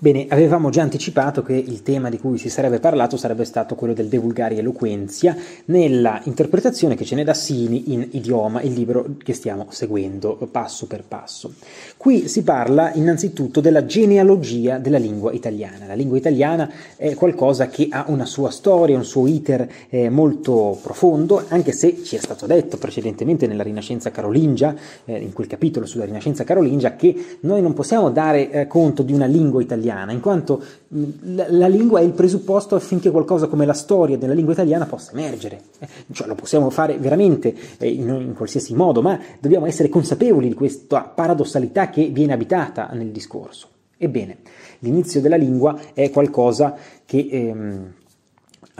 Bene, avevamo già anticipato che il tema di cui si sarebbe parlato sarebbe stato quello del De Vulgari Eloquenzia nella interpretazione che ce n'è da Sini in idioma, il libro che stiamo seguendo passo per passo. Qui si parla innanzitutto della genealogia della lingua italiana. La lingua italiana è qualcosa che ha una sua storia, un suo iter eh, molto profondo, anche se ci è stato detto precedentemente nella Rinascenza Carolingia, eh, in quel capitolo sulla Rinascenza Carolingia, che noi non possiamo dare eh, conto di una lingua italiana italiana, in quanto la, lingua è il presupposto affinché qualcosa come la storia della lingua italiana possa emergere. Eh, cioè lo possiamo fare veramente eh, in, qualsiasi modo, ma dobbiamo essere consapevoli di questa paradossalità che viene abitata nel discorso. Ebbene, l'inizio della lingua è qualcosa che... Ehm,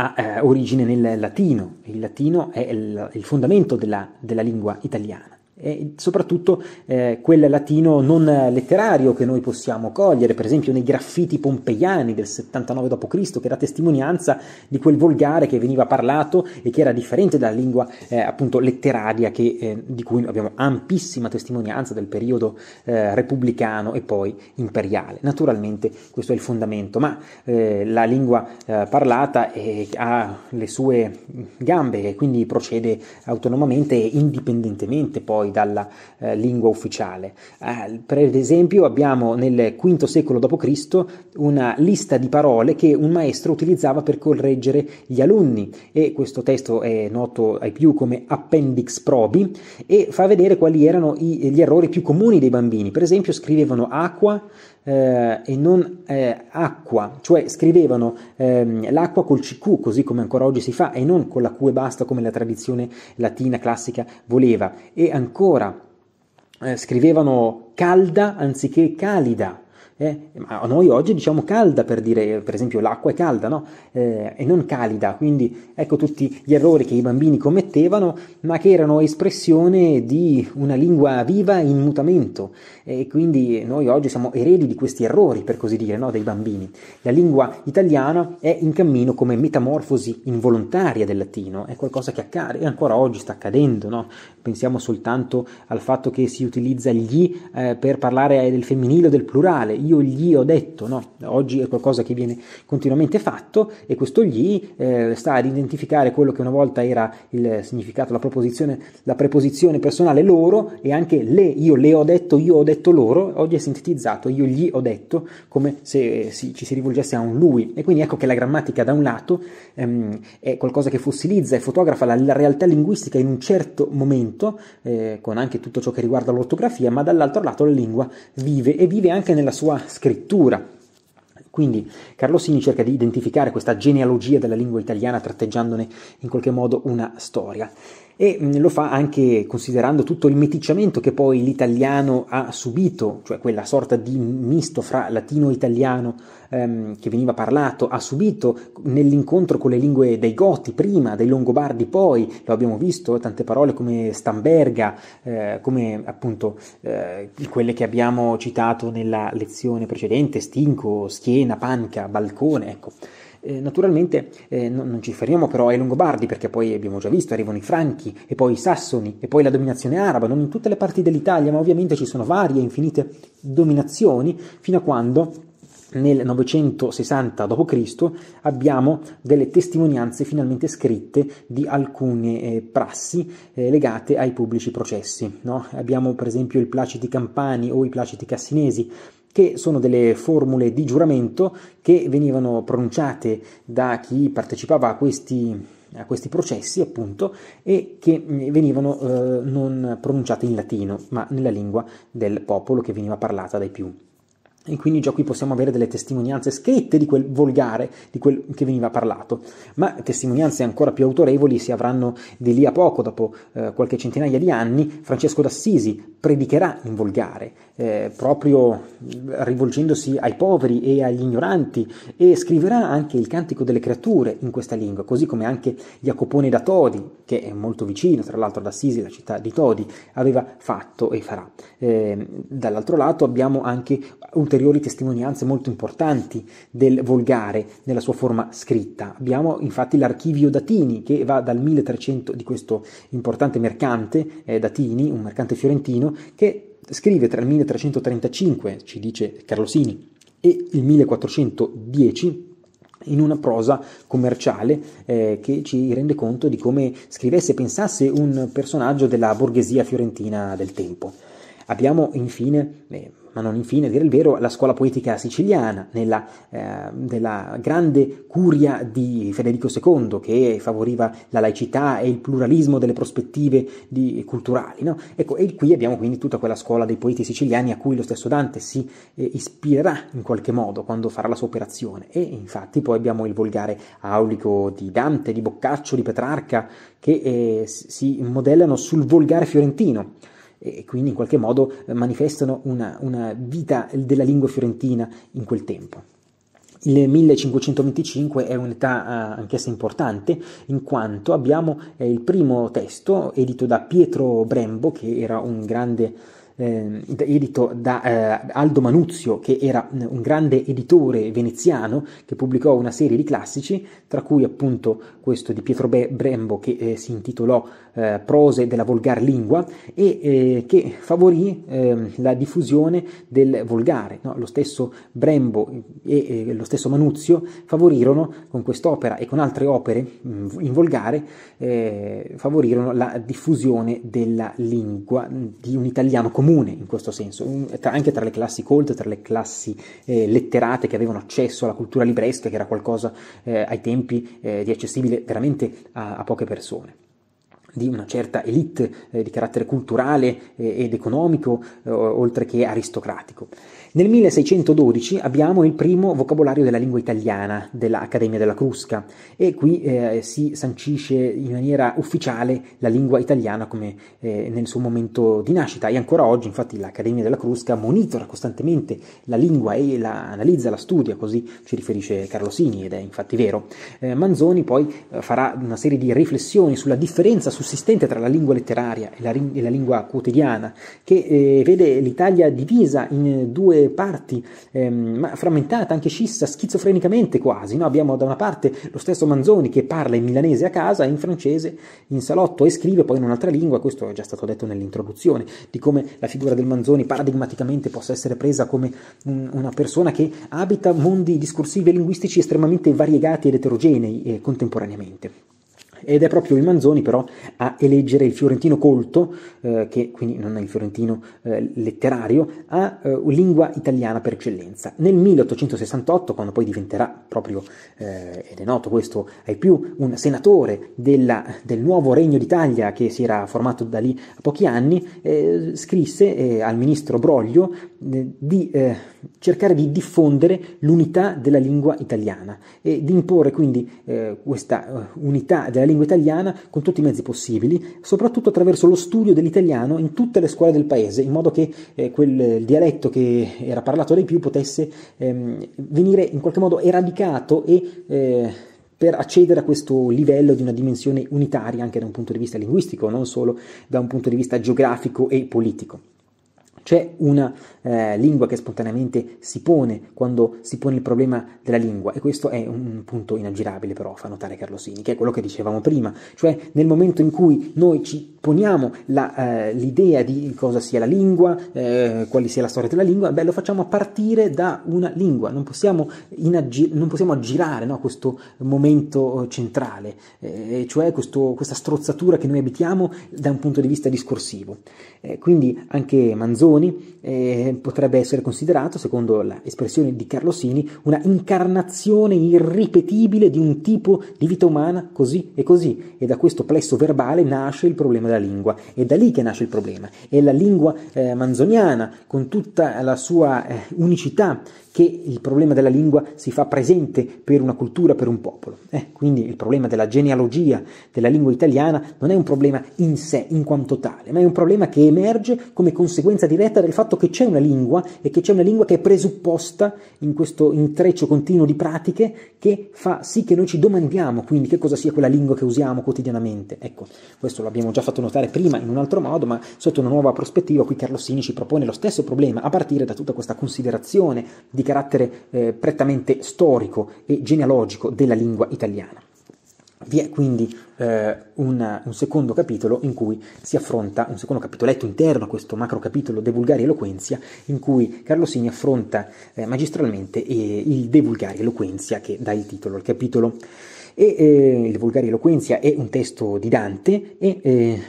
ha eh, origine nel latino, il latino è il, il fondamento della, della lingua italiana e soprattutto eh, quel latino non letterario che noi possiamo cogliere, per esempio nei graffiti pompeiani del 79 d.C., che dà testimonianza di quel volgare che veniva parlato e che era differente dalla lingua eh, appunto letteraria che, eh, di cui abbiamo ampissima testimonianza del periodo eh, repubblicano e poi imperiale. Naturalmente questo è il fondamento, ma eh, la lingua eh, parlata ha le sue gambe e quindi procede autonomamente e indipendentemente poi poi dalla eh, lingua ufficiale. Eh, per esempio abbiamo nel V secolo d.C. una lista di parole che un maestro utilizzava per correggere gli alunni e questo testo è noto ai più come Appendix Probi e fa vedere quali erano i, gli errori più comuni dei bambini. Per esempio scrivevano acqua eh, e non eh, acqua, cioè scrivevano ehm, l'acqua col CQ, così come ancora oggi si fa, e non con la Q e basta come la tradizione latina classica voleva. E ancora eh, scrivevano calda anziché calida, eh, ma noi oggi diciamo calda per dire, per esempio l'acqua è calda, no? eh, e non calida, quindi ecco tutti gli errori che i bambini commettevano, ma che erano espressione di una lingua viva in mutamento, e quindi noi oggi siamo eredi di questi errori, per così dire, no? dei bambini. La lingua italiana è in cammino come metamorfosi involontaria del latino, è qualcosa che accade, e ancora oggi sta accadendo, no? pensiamo soltanto al fatto che si utilizza gli eh, per parlare del femminile o del plurale, io gli ho detto, no? Oggi è qualcosa che viene continuamente fatto e questo gli eh, sta ad identificare quello che una volta era il significato, la, la preposizione personale loro e anche le, io le ho detto, io ho detto loro, oggi è sintetizzato, io gli ho detto, come se eh, si, ci si rivolgesse a un lui. E quindi ecco che la grammatica da un lato ehm, è qualcosa che fossilizza e fotografa la, la, realtà linguistica in un certo momento, eh, con anche tutto ciò che riguarda l'ortografia, ma dall'altro lato la lingua vive e vive anche nella sua scrittura. Quindi Carlo Sini cerca di identificare questa genealogia della lingua italiana tratteggiandone in qualche modo una storia e mm, lo fa anche considerando tutto il meticciamento che poi l'italiano ha subito, cioè quella sorta di misto fra latino e italiano ehm, che veniva parlato, ha subito nell'incontro con le lingue dei Goti prima, dei Longobardi poi, lo abbiamo visto, tante parole come Stamberga, eh, come appunto eh, quelle che abbiamo citato nella lezione precedente, Stinco, Schiena, Panca, Balcone, ecco. Eh, naturalmente eh, no, non ci fermiamo però ai Longobardi perché poi abbiamo già visto, arrivano i Franchi e poi i Sassoni e poi la dominazione araba, non in tutte le parti dell'Italia, ma ovviamente ci sono varie, infinite dominazioni fino a quando nel 960 d.C. abbiamo delle testimonianze finalmente scritte di alcune eh, prassi eh, legate ai pubblici processi. No? Abbiamo per esempio il Placiti Campani o i Placiti Cassinesi che sono delle formule di giuramento che venivano pronunciate da chi partecipava a questi a questi processi appunto e che mm, venivano eh, non pronunciate in latino ma nella lingua del popolo che veniva parlata dai più. E quindi già qui possiamo avere delle testimonianze scritte di quel volgare, di quel che veniva parlato, ma testimonianze ancora più autorevoli si avranno di lì a poco, dopo eh, qualche centinaia di anni, Francesco d'Assisi predicherà in volgare, eh, proprio rivolgendosi ai poveri e agli ignoranti, e scriverà anche il Cantico delle Creature in questa lingua, così come anche Jacopone da Todi, che è molto vicino, tra l'altro ad Assisi, la città di Todi, aveva fatto e farà. Eh, dall'altro lato abbiamo anche ulteriori ulteriori testimonianze molto importanti del volgare nella sua forma scritta. Abbiamo infatti l'archivio Datini che va dal 1300 di questo importante mercante eh, Datini, un mercante fiorentino, che scrive tra il 1335, ci dice Carlosini, e il 1410 in una prosa commerciale eh, che ci rende conto di come scrivesse e pensasse un personaggio della borghesia fiorentina del tempo. Abbiamo infine eh, ma non infine, a dire il vero, la scuola poetica siciliana, nella, eh, della grande curia di Federico II, che favoriva la laicità e il pluralismo delle prospettive di, culturali. No? Ecco, e qui abbiamo quindi tutta quella scuola dei poeti siciliani a cui lo stesso Dante si eh, ispirerà in qualche modo quando farà la sua operazione. E infatti poi abbiamo il volgare aulico di Dante, di Boccaccio, di Petrarca, che eh, si modellano sul volgare fiorentino e quindi in qualche modo eh, manifestano una, una vita della lingua fiorentina in quel tempo. Il 1525 è un'età eh, anch'essa importante in quanto abbiamo eh, il primo testo edito da Pietro Brembo, che era un grande eh, edito da eh, Aldo Manuzio, che era un grande editore veneziano che pubblicò una serie di classici, tra cui appunto questo di Pietro Brembo che eh, si intitolò eh, Prose della volgar lingua e eh, che favorì ehm, la diffusione del volgare. No? Lo stesso Brembo e lo stesso Manuzio favorirono con quest'opera e con altre opere in volgare, eh, favorirono la diffusione della lingua di un italiano comune comune in questo senso, anche tra le classi colte, tra le classi eh, letterate che avevano accesso alla cultura libresca, che era qualcosa eh, ai tempi eh, di accessibile veramente a, a poche persone di una certa elite eh, di carattere culturale eh, ed economico, eh, oltre che aristocratico. Nel 1612 abbiamo il primo vocabolario della lingua italiana dell'Accademia della Crusca e qui eh, si sancisce in maniera ufficiale la lingua italiana come eh, nel suo momento di nascita e ancora oggi infatti l'Accademia della Crusca monitora costantemente la lingua e la analizza, la studia, così ci riferisce Carlosini ed è infatti vero. Eh, Manzoni poi eh, farà una serie di riflessioni sulla differenza sussistente tra la lingua letteraria e la, e la lingua quotidiana che eh, vede l'Italia divisa in due parti, ehm, frammentata, anche scissa, schizofrenicamente quasi. No? Abbiamo da una parte lo stesso Manzoni che parla in milanese a casa, in francese, in salotto e scrive poi in un'altra lingua, questo è già stato detto nell'introduzione, di come la figura del Manzoni paradigmaticamente possa essere presa come un, una persona che abita mondi discorsivi e linguistici estremamente variegati ed eterogenei eh, contemporaneamente. Ed è proprio il Manzoni però a eleggere il fiorentino colto, eh, che quindi non è il fiorentino eh, letterario, a eh, lingua italiana per eccellenza. Nel 1868, quando poi diventerà proprio, eh, ed è noto questo ai più, un senatore della, del nuovo Regno d'Italia che si era formato da lì a pochi anni, eh, scrisse eh, al ministro Broglio di cercare di diffondere l'unità della lingua italiana e di imporre quindi eh, questa eh, unità della lingua italiana con tutti i mezzi possibili, soprattutto attraverso lo studio dell'italiano in tutte le scuole del paese, in modo che eh, quel dialetto che era parlato dai più potesse ehm, venire in qualche modo eradicato e eh, per accedere a questo livello di una dimensione unitaria anche da un punto di vista linguistico, non solo da un punto di vista geografico e politico. C'è una eh, lingua che spontaneamente si pone quando si pone il problema della lingua e questo è un punto inaggirabile però, fa notare Carlosini, che è quello che dicevamo prima, cioè nel momento in cui noi ci poniamo la, eh, l'idea di cosa sia la lingua, eh, quali sia la storia della lingua, beh, lo facciamo a partire da una lingua, non possiamo, inaggi- non possiamo aggirare no, questo momento eh, centrale, eh, cioè questo, questa strozzatura che noi abitiamo da un punto di vista discorsivo. Eh, quindi anche Manzoni Meloni eh, potrebbe essere considerato, secondo l'espressione di Carlosini, una incarnazione irripetibile di un tipo di vita umana così e così. E da questo plesso verbale nasce il problema della lingua. È da lì che nasce il problema. È la lingua eh, manzoniana, con tutta la sua eh, unicità, che il problema della lingua si fa presente per una cultura, per un popolo. Eh, quindi il problema della genealogia della lingua italiana non è un problema in sé, in quanto tale, ma è un problema che emerge come conseguenza diretta del fatto che c'è una lingua e che c'è una lingua che è presupposta in questo intreccio continuo di pratiche che fa sì che noi ci domandiamo quindi che cosa sia quella lingua che usiamo quotidianamente. Ecco, questo l'abbiamo già fatto notare prima in un altro modo, ma sotto una nuova prospettiva qui Carlossini ci propone lo stesso problema a partire da tutta questa considerazione di carattere eh, prettamente storico e genealogico della lingua italiana. Vi è quindi eh, un, un, secondo capitolo in cui si affronta, un secondo capitoletto interno a questo macro capitolo De Vulgari Eloquenzia, in cui Carlo Sini affronta eh, magistralmente eh, il De Vulgari Eloquenzia che dà il titolo al capitolo. E, eh, il Vulgari Eloquenzia è un testo di Dante e eh,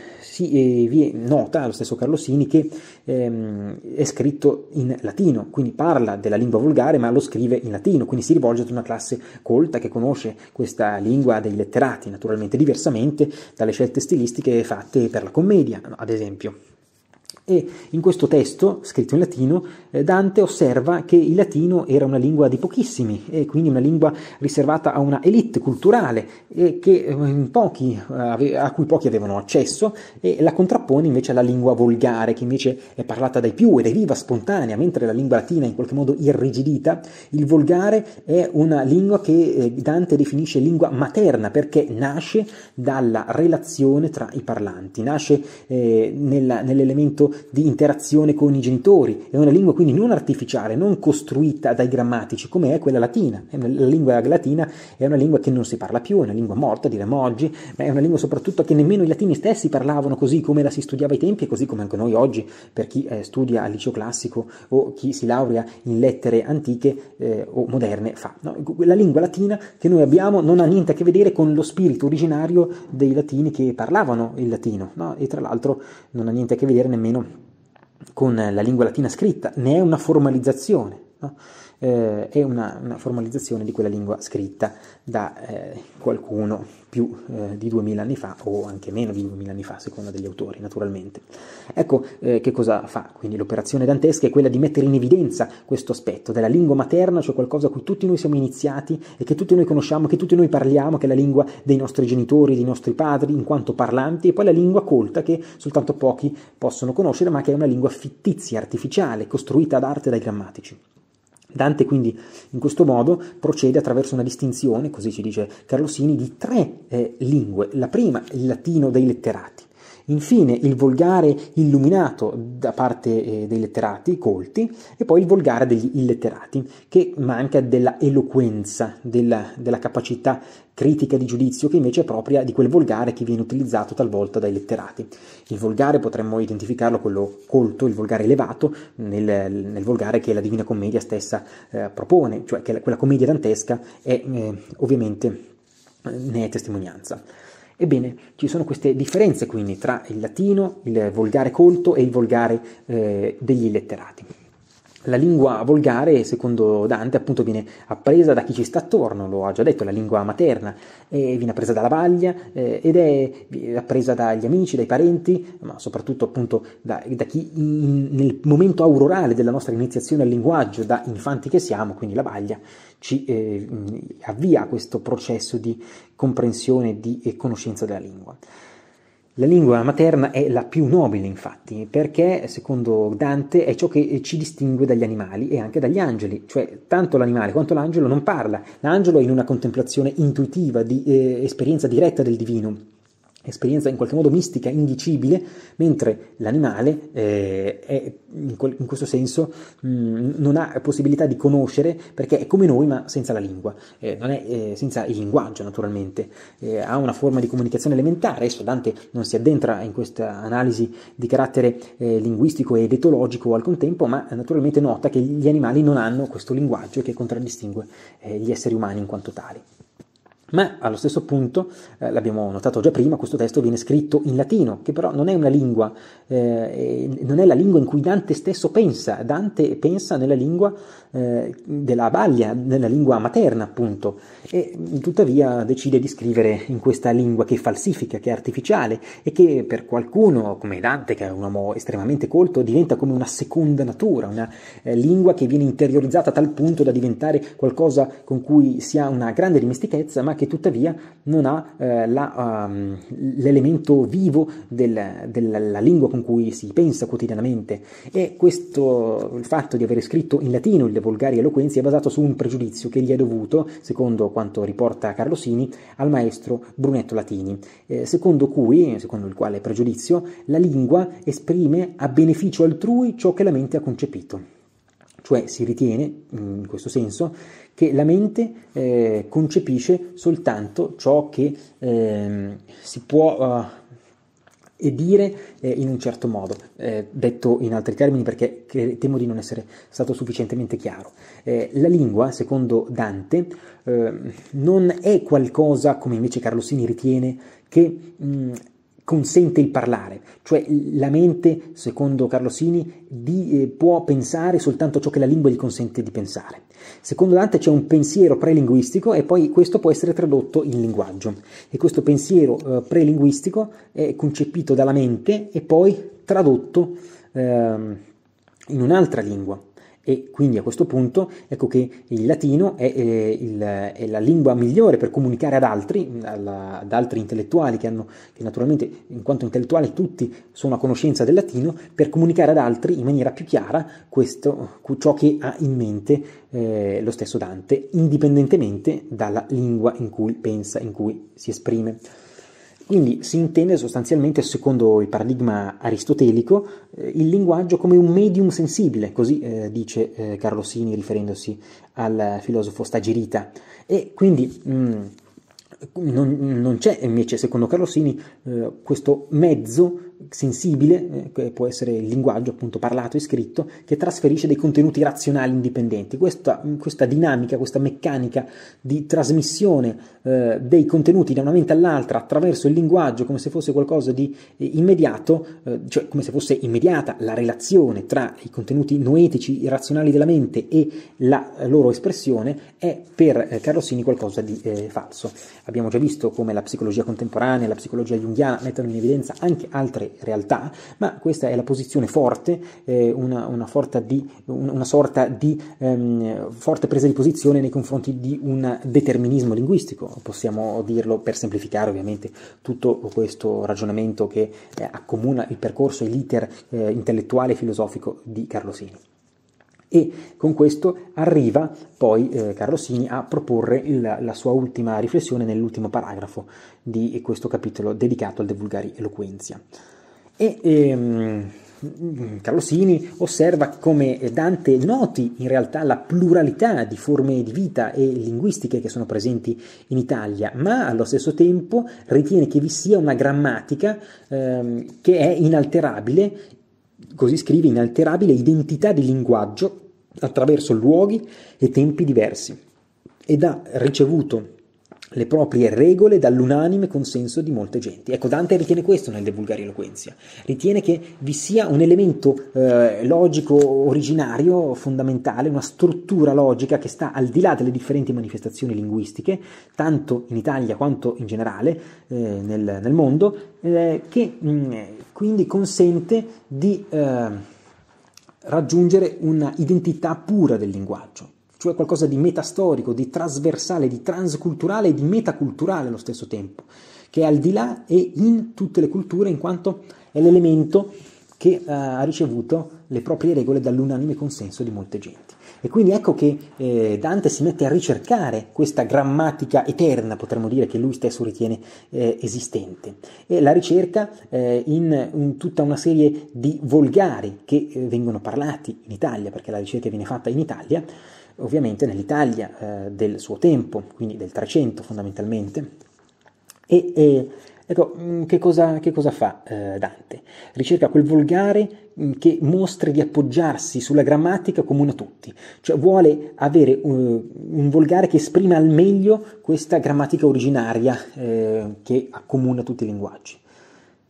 si, eh, nota lo stesso Carlosini che ehm, è scritto in latino, quindi parla della lingua volgare ma lo scrive in latino, quindi si rivolge ad una classe colta che conosce questa lingua dei letterati, naturalmente diversamente dalle scelte stilistiche fatte per la commedia, ad esempio. E in questo testo, scritto in latino, eh, Dante osserva che il latino era una lingua di pochissimi e quindi una lingua riservata a una elite culturale eh, che, eh, pochi, a cui pochi avevano accesso e la contrappone invece alla lingua volgare che invece è parlata dai più ed è viva, spontanea, mentre la lingua latina è in qualche modo irrigidita, il volgare è una lingua che Dante definisce lingua materna perché nasce dalla relazione tra i parlanti, nasce eh, nella, nell'elemento di interazione con i genitori, è una lingua quindi non artificiale, non costruita dai grammatici come è quella latina. La lingua latina è una lingua che non si parla più, è una lingua morta, diremmo oggi, ma è una lingua soprattutto che nemmeno i latini stessi parlavano così come la si studiava ai tempi e così come anche noi oggi, per chi eh, studia al liceo classico o chi si laurea in lettere antiche eh, o moderne fa. No? La lingua latina che noi abbiamo non ha niente a che vedere con lo spirito originario dei latini che parlavano il latino no? e tra l'altro non ha niente a che vedere nemmeno con la lingua latina scritta, ne è una formalizzazione. No? eh, e una, una, formalizzazione di quella lingua scritta da eh, qualcuno più eh, di duemila anni fa o anche meno di duemila anni fa, a seconda degli autori, naturalmente. Ecco eh, che cosa fa quindi l'operazione dantesca è quella di mettere in evidenza questo aspetto della lingua materna, cioè qualcosa a cui tutti noi siamo iniziati e che tutti noi conosciamo, che tutti noi parliamo, che è la lingua dei nostri genitori, dei nostri padri in quanto parlanti, e poi la lingua colta che soltanto pochi possono conoscere, ma che è una lingua fittizia, artificiale, costruita ad arte dai grammatici. Dante quindi in questo modo procede attraverso una distinzione, così ci dice Carlosini, di tre eh, lingue. La prima, il latino dei letterati, infine il volgare illuminato da parte eh, dei letterati colti e poi il volgare degli illetterati che manca della eloquenza, della, della capacità critica di giudizio che invece è propria di quel volgare che viene utilizzato talvolta dai letterati. Il volgare potremmo identificarlo quello colto, il volgare elevato, nel, nel volgare che la Divina Commedia stessa eh, propone, cioè che la, quella commedia dantesca è eh, ovviamente ne è testimonianza. Ebbene, ci sono queste differenze quindi tra il latino, il volgare colto e il volgare eh, degli illetterati la lingua volgare, secondo Dante, appunto viene appresa da chi ci sta attorno, lo ha già detto, la lingua materna, viene appresa dalla vaglia eh, ed è appresa dagli amici, dai parenti, ma soprattutto appunto da, da chi in, nel momento aurorale della nostra iniziazione al linguaggio, da infanti che siamo, quindi la vaglia, ci eh, avvia questo processo di comprensione e di conoscenza della lingua. La lingua materna è la più nobile, infatti, perché, secondo Dante, è ciò che ci distingue dagli animali e anche dagli angeli, cioè tanto l'animale quanto l'angelo non parla, l'angelo è in una contemplazione intuitiva, di eh, esperienza diretta del divino, esperienza in qualche modo mistica, indicibile, mentre l'animale eh, è, in, quel, in, questo senso mh, non ha possibilità di conoscere perché è come noi ma senza la lingua, eh, non è, eh, senza il linguaggio naturalmente, eh, ha una forma di comunicazione elementare, adesso Dante non si addentra in questa analisi di carattere eh, linguistico ed etologico al contempo, ma eh, naturalmente nota che gli animali non hanno questo linguaggio che contraddistingue gli esseri umani in quanto tali. Ma allo stesso punto, eh, l'abbiamo notato già prima, questo testo viene scritto in latino, che però non è una lingua, eh, non è la lingua in cui Dante stesso pensa. Dante pensa nella lingua eh, della Baglia, nella lingua materna, appunto, e tuttavia decide di scrivere in questa lingua che è falsifica, che è artificiale e che per qualcuno, come Dante, che è un uomo estremamente colto, diventa come una seconda natura, una eh, lingua che viene interiorizzata a tal punto da diventare qualcosa con cui si ha una grande dimestichezza, ma che tuttavia non ha eh, la, um, l'elemento vivo del, della lingua con cui si pensa quotidianamente e questo il fatto di aver scritto in latino le volgari eloquenze è basato su un pregiudizio che gli è dovuto, secondo quanto riporta Carlo Sini, al maestro Brunetto Latini, eh, secondo cui, secondo il quale pregiudizio, la lingua esprime a beneficio altrui ciò che la mente ha concepito cioè si ritiene, mm, in questo senso, che la mente eh, concepisce soltanto ciò che eh, si può eh, dire eh, in un certo modo, eh, detto in altri termini perché temo di non essere stato sufficientemente chiaro. Eh, la lingua, secondo Dante, non è qualcosa, come invece Carlosini ritiene, che mh, mm, consente il parlare, cioè la mente, secondo Carlosini, di, eh, può pensare soltanto ciò che la lingua gli consente di pensare. Secondo Dante c'è un pensiero prelinguistico e poi questo può essere tradotto in linguaggio. E questo pensiero eh, prelinguistico è concepito dalla mente e poi tradotto eh, in un'altra lingua. E quindi a questo punto ecco che il latino è, è, eh, il, è la lingua migliore per comunicare ad altri, alla, ad altri intellettuali che hanno, che naturalmente in quanto intellettuali tutti sono a conoscenza del latino, per comunicare ad altri in maniera più chiara questo, ciò che ha in mente eh, lo stesso Dante, indipendentemente dalla lingua in cui pensa, in cui si esprime. Quindi si intende sostanzialmente, secondo il paradigma aristotelico, eh, il linguaggio come un medium sensibile, così eh, dice eh, Carlosini riferendosi al filosofo Stagirita. E quindi mh, mm, non, non, c'è invece, secondo Carlosini, eh, questo mezzo sensibile, eh, che può essere il linguaggio appunto parlato e scritto, che trasferisce dei contenuti razionali indipendenti. Questa, questa dinamica, questa meccanica di trasmissione eh, dei contenuti da una mente all'altra attraverso il linguaggio come se fosse qualcosa di eh, immediato, eh, cioè come se fosse immediata la relazione tra i contenuti noetici, razionali della mente e la loro espressione, è per eh, Carlosini qualcosa di eh, falso. Abbiamo già visto come la psicologia contemporanea, la psicologia junghiana mettono in evidenza anche altre realtà, ma questa è la posizione forte, eh, una, una, di, una, sorta di ehm, forte presa di posizione nei confronti di un determinismo linguistico, possiamo dirlo per semplificare ovviamente tutto questo ragionamento che eh, accomuna il percorso e l'iter eh, intellettuale e filosofico di Carlosini. E con questo arriva poi eh, Carlosini a proporre il, la sua ultima riflessione nell'ultimo paragrafo di questo capitolo dedicato al De Vulgari Eloquenzia. E ehm, Carlosini osserva come Dante noti in realtà la pluralità di forme di vita e linguistiche che sono presenti in Italia, ma allo stesso tempo ritiene che vi sia una grammatica ehm, che è inalterabile, così scrive inalterabile identità di linguaggio attraverso luoghi e tempi diversi ed ha ricevuto le proprie regole dall'unanime consenso di molte genti. Ecco, Dante ritiene questo nel De Vulgari Eloquenzia, ritiene che vi sia un elemento eh, logico originario, fondamentale, una struttura logica che sta al di là delle differenti manifestazioni linguistiche, tanto in Italia quanto in generale eh, nel, nel, mondo, eh, che mh, mm, quindi consente di eh, raggiungere un'identità pura del linguaggio cioè qualcosa di metastorico, di trasversale, di transculturale e di metaculturale allo stesso tempo, che è al di là e in tutte le culture in quanto è l'elemento che uh, ha ricevuto le proprie regole dall'unanime consenso di molte genti. E quindi ecco che eh, Dante si mette a ricercare questa grammatica eterna, potremmo dire, che lui stesso ritiene eh, esistente. E la ricerca eh, in, in, tutta una serie di volgari che eh, vengono parlati in Italia, perché la ricerca viene fatta in Italia, ovviamente nell'Italia eh, del suo tempo, quindi del 300 fondamentalmente. E, e ecco, mm, che cosa, che cosa fa eh, Dante? Ricerca quel volgare mm, che mostra di appoggiarsi sulla grammatica comune a tutti, cioè vuole avere un, eh, un volgare che esprima al meglio questa grammatica originaria eh, che accomuna tutti i linguaggi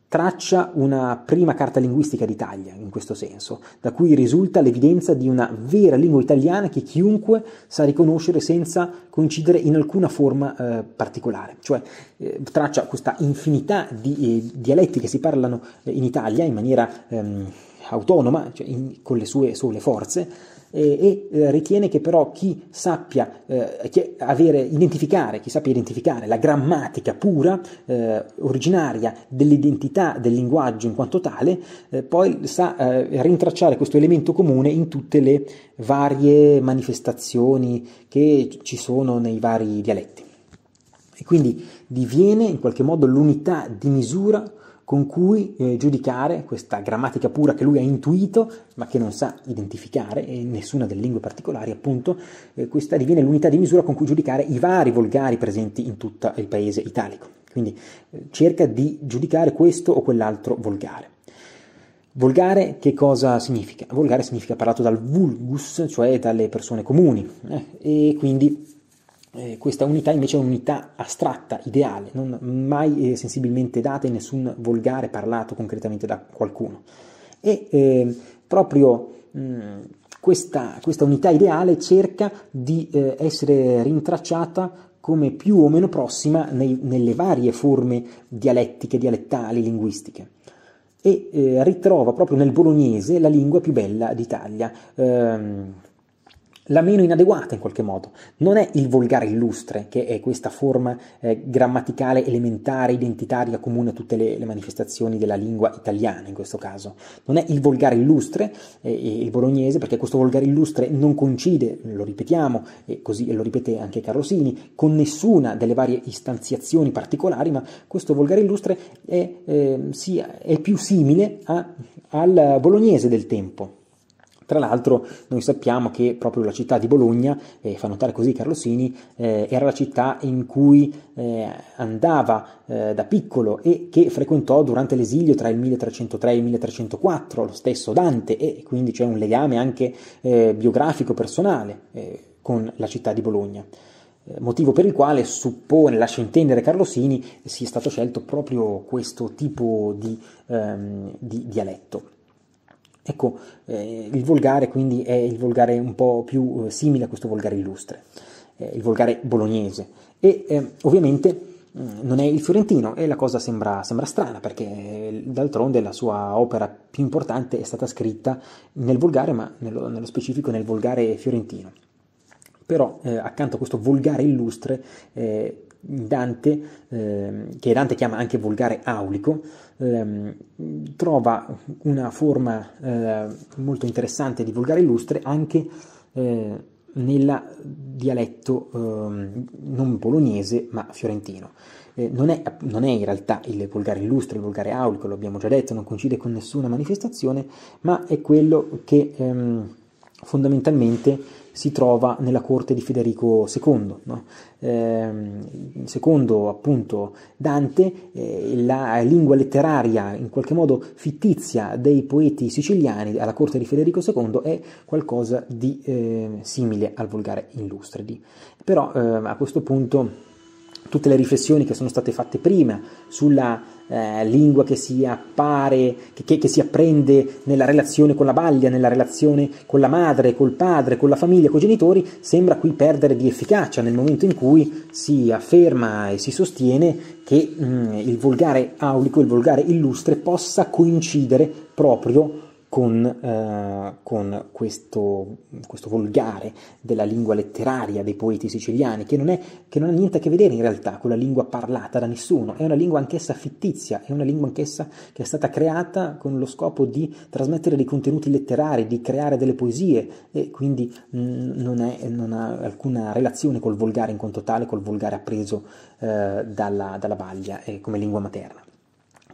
traccia una prima carta linguistica d'Italia in questo senso, da cui risulta l'evidenza di una vera lingua italiana che chiunque sa riconoscere senza coincidere in alcuna forma eh, particolare, cioè eh, traccia questa infinità di eh, dialetti che si parlano eh, in Italia in maniera ehm, autonoma, cioè in, con le sue sole forze, e, e eh, ritiene che però chi sappia eh, chi avere, identificare, chi sappia identificare la grammatica pura, eh, originaria dell'identità del linguaggio in quanto tale, poi sa rintracciare questo elemento comune in tutte le varie manifestazioni che ci sono nei vari dialetti. E quindi diviene in qualche modo l'unità di misura con cui eh, giudicare questa grammatica pura che lui ha intuito ma che non sa identificare e nessuna delle lingue particolari, appunto, eh, questa diviene l'unità di misura con cui giudicare i vari volgari presenti in tutto il paese italico. Quindi eh, cerca di giudicare questo o quell'altro volgare. Volgare che cosa significa? Volgare significa parlato dal vulgus, cioè dalle persone comuni, eh, e quindi eh, questa unità invece è un'unità astratta, ideale, non mai eh, sensibilmente data in nessun volgare parlato concretamente da qualcuno. E eh, proprio mh, questa, questa, unità ideale cerca di eh, essere rintracciata come più o meno prossima nei, nelle varie forme dialettiche, dialettali, linguistiche e eh, ritrova proprio nel bolognese la lingua più bella d'Italia. Ehm, la meno inadeguata in qualche modo. Non è il volgare illustre, che è questa forma eh, grammaticale elementare, identitaria, comune a tutte le, le, manifestazioni della lingua italiana in questo caso. Non è il volgare illustre, eh, il bolognese, perché questo volgare illustre non coincide, lo ripetiamo, e così lo ripete anche Carlosini, con nessuna delle varie istanziazioni particolari, ma questo volgare illustre è, eh, sì, è più simile a, al bolognese del tempo. Tra l'altro noi sappiamo che proprio la città di Bologna, eh, fa notare così Carlosini, eh, era la città in cui eh, andava eh, da piccolo e che frequentò durante l'esilio tra il 1303 e il 1304, lo stesso Dante, e quindi c'è un legame anche eh, biografico personale eh, con la città di Bologna motivo per il quale suppone, lascia intendere Carlosini, sia stato scelto proprio questo tipo di ehm, di dialetto. Ecco, eh, il volgare quindi è il volgare un po' più eh, simile a questo volgare illustre, eh, il volgare bolognese. E ehm, ovviamente mm, non è il fiorentino e la cosa sembra, sembra strana perché eh, d'altronde la sua opera più importante è stata scritta nel volgare, ma nello, nello specifico nel volgare fiorentino. Però eh, accanto a questo volgare illustre eh, Dante, eh, che Dante chiama anche volgare aulico, eh, trova una forma eh, molto interessante di volgare illustre anche eh, nel dialetto ehm, non bolognese ma fiorentino. Eh, non è, non, è, in realtà il volgare illustre, il volgare aulico, lo abbiamo già detto, non coincide con nessuna manifestazione, ma è quello che ehm, fondamentalmente si trova nella corte di Federico II. No? Eh, secondo appunto Dante, eh, la lingua letteraria in qualche modo fittizia dei poeti siciliani alla corte di Federico II è qualcosa di eh, simile al volgare illustre. Però eh, a questo punto tutte le riflessioni che sono state fatte prima sulla eh, lingua che si appare, che, che, che, si apprende nella relazione con la baglia, nella relazione con la madre, col padre, con la famiglia, con i genitori, sembra qui perdere di efficacia nel momento in cui si afferma e si sostiene che mh, mm, il volgare aulico, il volgare illustre possa coincidere proprio con con, eh, con questo, questo, volgare della lingua letteraria dei poeti siciliani, che non, è, che non ha niente a che vedere in realtà con la lingua parlata da nessuno, è una lingua anch'essa fittizia, è una lingua anch'essa che è stata creata con lo scopo di trasmettere dei contenuti letterari, di creare delle poesie e quindi mh, mm, non, è, non, ha alcuna relazione col volgare in quanto tale, col volgare appreso eh, dalla, dalla Baglia eh, come lingua materna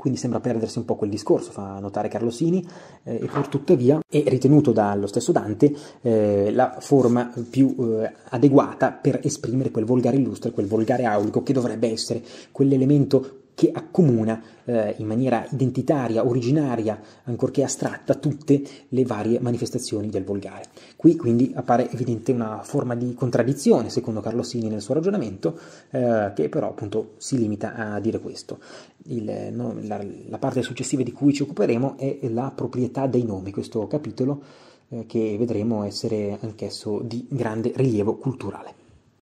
quindi sembra perdersi un po' quel discorso, fa notare Carlosini, eh, e pur tuttavia è ritenuto dallo stesso Dante eh, la forma più eh, adeguata per esprimere quel volgare illustre, quel volgare aulico che dovrebbe essere quell'elemento che accomuna eh, in maniera identitaria, originaria, ancorché astratta, tutte le varie manifestazioni del volgare. Qui quindi appare evidente una forma di contraddizione, secondo Carlo Sini nel suo ragionamento, eh, che però appunto si limita a dire questo. Il, no, la, la parte successiva di cui ci occuperemo è la proprietà dei nomi, questo capitolo eh, che vedremo essere anch'esso di grande rilievo culturale.